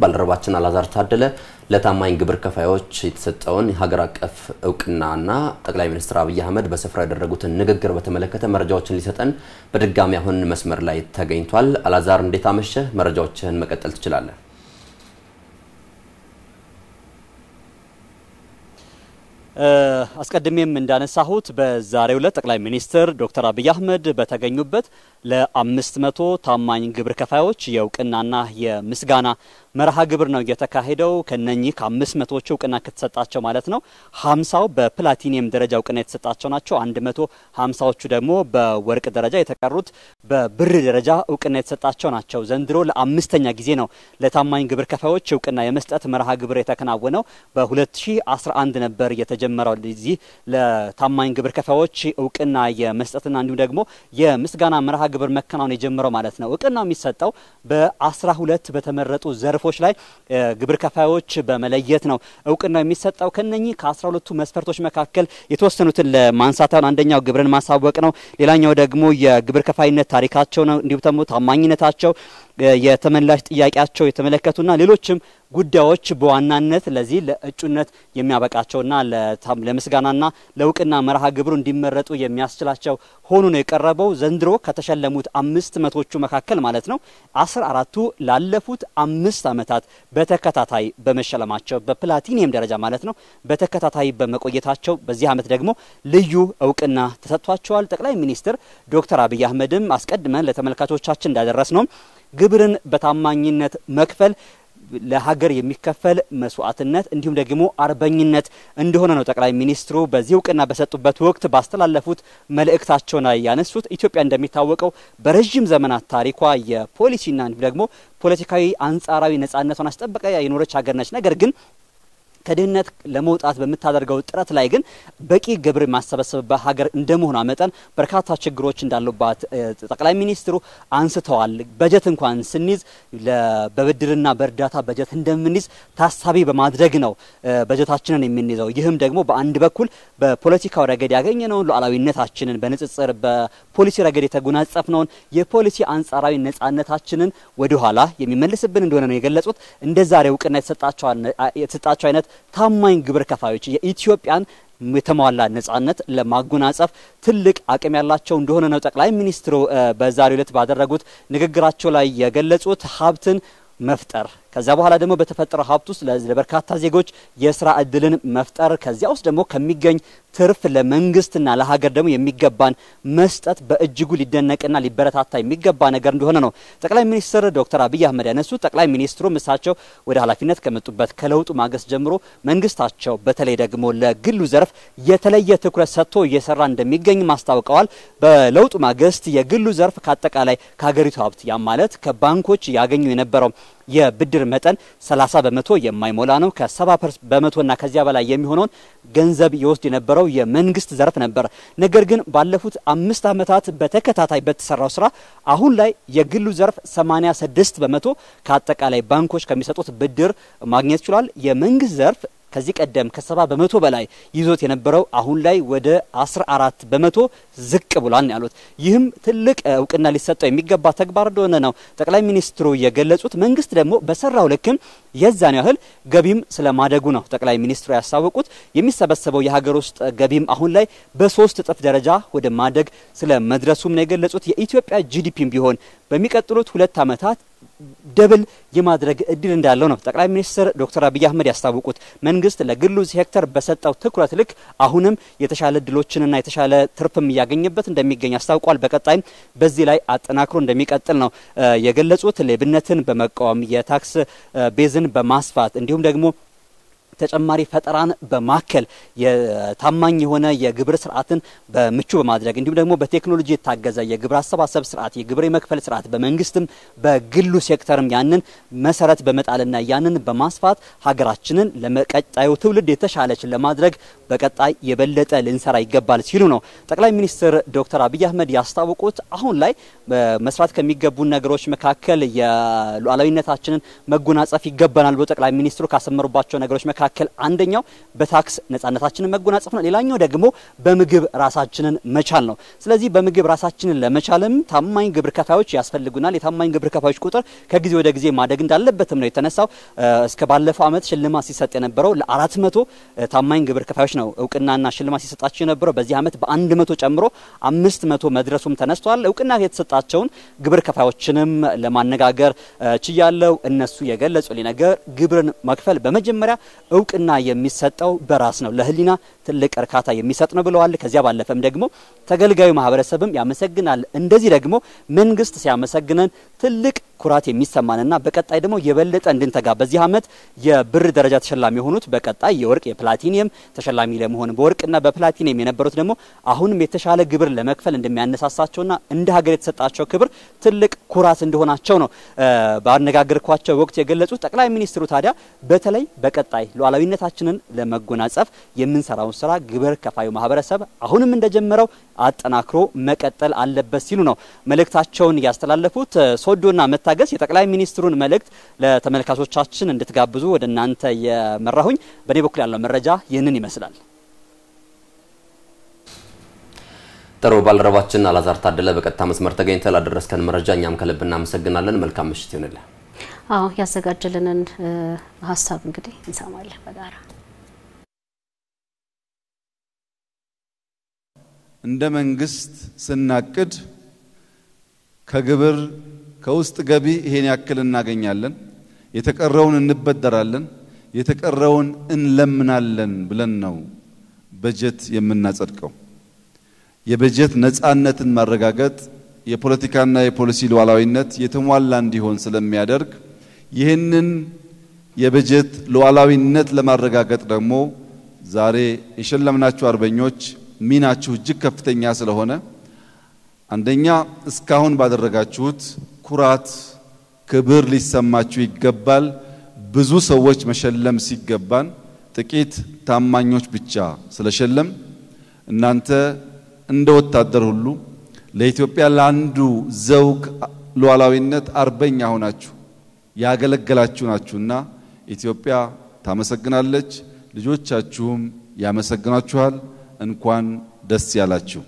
ባልደረባችን አላዛር ታደለ ለታማኝ ግብር ከፋዮች የተሰጠውን ሀገር አቀፍ እውቅናና ጠቅላይ ሚኒስትር አብይ አህመድ በስፍራ ያደረጉትን ንግግር በተመለከተ መረጃዎችን ሊሰጠን በድጋሚ አሁን መስመር ላይ ተገኝቷል። አላዛር እንዴት አመሸ መረጃዎችህን መቀጠል ትችላለ አስቀድሜም እንዳነሳሁት በዛሬው ዕለት ጠቅላይ ሚኒስትር ዶክተር አብይ አህመድ በተገኙበት ለአምስት መቶ ታማኝ ግብር ከፋዮች የእውቅናና የምስጋና መርሃ ግብር ነው የተካሄደው። ከነኚህ ከአምስት መቶዎቹ እውቅና ከተሰጣቸው ማለት ነው ሀምሳው በፕላቲኒየም ደረጃ እውቅና የተሰጣቸው ናቸው። አንድ መቶ ሀምሳዎቹ ደግሞ በወርቅ ደረጃ የተቀሩት በብር ደረጃ እውቅና የተሰጣቸው ናቸው። ዘንድሮ ለአምስተኛ ጊዜ ነው ለታማኝ ግብር ከፋዮች እውቅና የመስጠት መርሃ ግብር የተከናወነው። በ2011 ነበር የተጀመረው ዚህ ለታማኝ ግብር ከፋዮች እውቅና የመስጠትና እንዲሁም ደግሞ የምስጋና መርሃ ግብር መከናወን የጀመረው ማለት ነው። እውቅናው የሚሰጠው በ12 በተመረጡ ዘርፎ መስፈርቶች ላይ ግብር ከፋዮች በመለየት ነው እውቅና የሚሰጠው። ከነኚህ ከአስራ ሁለቱ መስፈርቶች መካከል የተወሰኑትን ለማንሳት ያህል አንደኛው ግብርን ማሳወቅ ነው። ሌላኛው ደግሞ የግብር ከፋይነት ታሪካቸው ነው። እንዲሁም ደግሞ ታማኝነታቸው የተመላሽ ጥያቄያቸው የተመለከቱና ሌሎችም ጉዳዮች በዋናነት ለዚህ ለእጩነት የሚያበቃቸውና ለምስጋናና ለእውቅና መርሃ ግብሩ እንዲመረጡ የሚያስችላቸው ሆኑ ነው የቀረበው። ዘንድሮ ከተሸለሙት አምስት መቶቹ መካከል ማለት ነው አስራ አራቱ ላለፉት አምስት ዓመታት በተከታታይ በመሸለማቸው በፕላቲኒየም ደረጃ ማለት ነው በተከታታይ በመቆየታቸው በዚህ ዓመት ደግሞ ልዩ እውቅና ተሰጥቷቸዋል። ጠቅላይ ሚኒስትር ዶክተር አብይ አህመድም አስቀድመን ለተመልካቾቻችን እንዳደረስ ነው ግብርን በታማኝነት መክፈል ለሀገር የሚከፈል መስዋዕትነት እንዲሁም ደግሞ አርበኝነት እንደሆነ ነው ጠቅላይ ሚኒስትሩ በዚህ እውቅና በሰጡበት ወቅት ባስተላለፉት መልእክታቸው ላይ ያነሱት። ኢትዮጵያ እንደሚታወቀው በረዥም ዘመናት ታሪኳ የፖሊሲና እንዲሁም ደግሞ ፖለቲካዊ አንጻራዊ ነጻነቷን አስጠበቀ የኖረች ሀገር ነች። ነገር ግን ከድህነት ለመውጣት በምታደርገው ጥረት ላይ ግን በቂ ግብር የማሰበሰብበት ሀገር እንደመሆኗ መጠን በርካታ ችግሮች እንዳሉባት ጠቅላይ ሚኒስትሩ አንስተዋል። በጀት እንኳን ስንይዝ በብድርና በእርዳታ በጀት እንደምንይዝ ታሳቢ በማድረግ ነው በጀታችንን የምንይዘው። ይህም ደግሞ በአንድ በኩል በፖለቲካው ረገድ ያገኘነውን ሉዓላዊነታችንን በንጽጽር በፖሊሲ ረገድ የተጎናጸፍነውን የፖሊሲ አንጻራዊ ነጻነታችንን ወደኋላ የሚመልስብን እንደሆነ ነው የገለጹት። እንደዛሬ እውቅና የተሰጣቸው አይነት ታማኝ ግብር ከፋዮች የኢትዮጵያን የተሟላ ነጻነት ለማጎናጸፍ ትልቅ አቅም ያላቸው እንደሆነ ነው ጠቅላይ ሚኒስትሩ በዛሬው ዕለት ባደረጉት ንግግራቸው ላይ የገለጹት። ሀብትን መፍጠር ከዚያ በኋላ ደግሞ በተፈጠረ ሀብት ውስጥ ለበርካታ ዜጎች የስራ እድልን መፍጠር ከዚያ ውስጥ ደግሞ ከሚገኝ ትርፍ ለመንግስትና ለሀገር ደግሞ የሚገባን መስጠት በእጅጉ ሊደነቅና ሊበረታታ የሚገባ ነገር እንደሆነ ነው ጠቅላይ ሚኒስትር ዶክተር አብይ አህመድ ያነሱት። ጠቅላይ ሚኒስትሩም እሳቸው ወደ ኃላፊነት ከመጡበት ከለውጡ ማግስት ጀምሮ መንግስታቸው በተለይ ደግሞ ለግሉ ዘርፍ የተለየ ትኩረት ሰጥቶ እየሰራ እንደሚገኝ ማስታውቀዋል። በለውጡ ማግስት የግሉ ዘርፍ ከአጠቃላይ ከሀገሪቱ ሀብት ያም ማለት ከባንኮች ያገኙ የነበረው የብድር መጠን 30 በመቶ የማይሞላ ነው። ከ70 በመቶና ከዚያ በላይ የሚሆነውን ገንዘብ ይወስድ የነበረው የመንግስት ዘርፍ ነበር። ነገር ግን ባለፉት አምስት ዓመታት በተከታታይ በተሰራው ስራ አሁን ላይ የግሉ ዘርፍ 86 በመቶ ከአጠቃላይ ባንኮች ከሚሰጡት ብድር ማግኘት ችሏል። የመንግስት ዘርፍ ከዚህ ቀደም ከሰባ በመቶ በላይ ይዞት የነበረው አሁን ላይ ወደ አስራ አራት በመቶ ዝቅ ብሏል ነው ያሉት። ይህም ትልቅ እውቅና ሊሰጠው የሚገባ ተግባር እንደሆነ ነው ጠቅላይ ሚኒስትሩ የገለጹት። መንግስት ደግሞ በሰራው ልክም የዛን ያህል ገቢም ስለማደጉ ነው ጠቅላይ ሚኒስትሩ ያሳወቁት። የሚሰበሰበው የሀገር ውስጥ ገቢም አሁን ላይ በሶስት እጥፍ ደረጃ ወደ ማደግ ስለመድረሱም ነው የገለጹት። የኢትዮጵያ ጂዲፒም ቢሆን በሚቀጥሉት ሁለት ዓመታት ደብል የማድረግ እድል እንዳለው ነው ጠቅላይ ሚኒስትር ዶክተር አብይ አህመድ ያስታወቁት። መንግስት ለግሉ ሴክተር በሰጠው ትኩረት ልክ አሁንም የተሻለ እድሎችንና የተሻለ ትርፍም እያገኘበት እንደሚገኝ አስታውቋል። በቀጣይም በዚህ ላይ አጠናክሮ እንደሚቀጥል ነው የገለጹት። ሌብነትን በመቃወም የታክስ ቤዝን በማስፋት እንዲሁም ደግሞ ተጨማሪ ፈጠራን በማከል የታማኝ የሆነ የግብር ስርዓትን በምቹ በማድረግ እንዲሁም ደግሞ በቴክኖሎጂ የታገዘ የግብር አሰባሰብ ስርዓት፣ የግብር የመክፈል ስርዓት በመንግስትም በግሉ ሴክተርም ያንን መሰረት በመጣልና ያንን በማስፋት ሀገራችንን ለቀጣዩ ትውልድ የተሻለች ለማድረግ በቀጣይ የበለጠ ልንሰራ ይገባል ሲሉ ነው ጠቅላይ ሚኒስትር ዶክተር አብይ አህመድ ያስታወቁት። አሁን ላይ መስራት ከሚገቡ ነገሮች መካከል የሉዓላዊነታችንን መጎናጸፍ ይገባናል ብሎ ጠቅላይ ሚኒስትሩ ካሰመሩባቸው ነገሮች መካከል መካከል አንደኛው በታክስ ነጻነታችንን መጎናጸፍ ነው። ሌላኛው ደግሞ በምግብ ራሳችንን መቻል ነው። ስለዚህ በምግብ ራሳችንን ለመቻልም ታማኝ ግብር ከፋዮች ያስፈልጉናል። የታማኝ ግብር ከፋዮች ቁጥር ከጊዜ ወደ ጊዜ ማደግ እንዳለበትም ነው የተነሳው። እስከ ባለፈው ዓመት ሽልማት ሲሰጥ የነበረው ለአራት መቶ ታማኝ ግብር ከፋዮች ነው እውቅናና ሽልማት ሲሰጣቸው የነበረው። በዚህ ዓመት በአንድ መቶ ጨምሮ አምስት መቶ መድረሱም ተነስቷል። እውቅና የተሰጣቸውን ግብር ከፋዮችንም ለማነጋገር ችያለው። እነሱ የገለጹልኝ ነገር ግብርን መክፈል በመጀመሪያ እውቅና የሚሰጠው በራስ ነው። ለህሊና ትልቅ እርካታ የሚሰጥ ነው ብለዋል። ከዚያ ባለፈም ደግሞ ተገልጋዩ ማህበረሰብም ያመሰግናል። እንደዚህ ደግሞ መንግስት ሲያመሰግነን ትልቅ ኩራት የሚሰማንና በቀጣይ ደግሞ የበለጠ እንድንተጋ በዚህ አመት የብር ደረጃ ተሸላሚ የሆኑት በቀጣይ የወርቅ የፕላቲኒየም ተሸላሚ ለመሆን በወርቅና በፕላቲኒየም የነበሩት ደግሞ አሁንም የተሻለ ግብር ለመክፈል እንደሚያነሳሳቸውና እንደ ሀገር የተሰጣቸው ክብር ትልቅ ኩራት እንደሆናቸው ነው ባነጋገርኳቸው ወቅት የገለጹት። ጠቅላይ ሚኒስትሩ ታዲያ በተለይ በቀጣይ ሉዓላዊነታችንን ለመጎናጸፍ የምንሰራውን ስራ ግብር ከፋዩ ማህበረሰብ አሁንም እንደጀመረው አጠናክሮ መቀጠል አለበት ሲሉ ነው መልእክታቸውን ያስተላለፉት። ሶዶና መታገስ የጠቅላይ ሚኒስትሩን መልእክት ለተመልካቾቻችን እንድትጋብዙ ወደ እናንተ የመራሁኝ። በእኔ በኩል ያለው መረጃ ይህንን ይመስላል። ጥሩ ባልደረባችን አላዛር ታደለ በቀጥታ መስመር ተገኝተ ላደረስከን መረጃ እኛም ከልብ እናመሰግናለን። መልካም ምሽት ይሁንልን። አዎ ያዘጋጀልንን ሀሳብ እንግዲህ እንሰማለን በጋራ እንደ መንግስት ስናቅድ ከግብር ከውስጥ ገቢ ይሄን ያክል እናገኛለን፣ የተቀረውን እንበደራለን፣ የተቀረውን እንለምናለን ብለን ነው በጀት የምናጸድቀው። የበጀት ነፃነትን ማረጋገጥ የፖለቲካና የፖሊሲ ሉዓላዊነት የተሟላ እንዲሆን ስለሚያደርግ ይህንን የበጀት ሉዓላዊነት ለማረጋገጥ ደግሞ ዛሬ የሸለምናችሁ አርበኞች ሚናችሁ እጅግ ከፍተኛ ስለሆነ አንደኛ እስካሁን ባደረጋችሁት ኩራት፣ ክብር ሊሰማችሁ ይገባል። ብዙ ሰዎች መሸለም ሲገባን ጥቂት ታማኞች ብቻ ስለሸለም እናንተ እንደ ወታደር ሁሉ ለኢትዮጵያ ለአንዱ ዘውግ ሉዓላዊነት አርበኛ ሆናችሁ ያገለገላችሁ ናችሁና ኢትዮጵያ ታመሰግናለች። ልጆቻችሁም ያመሰግናችኋል። እንኳን ደስ ያላችሁ።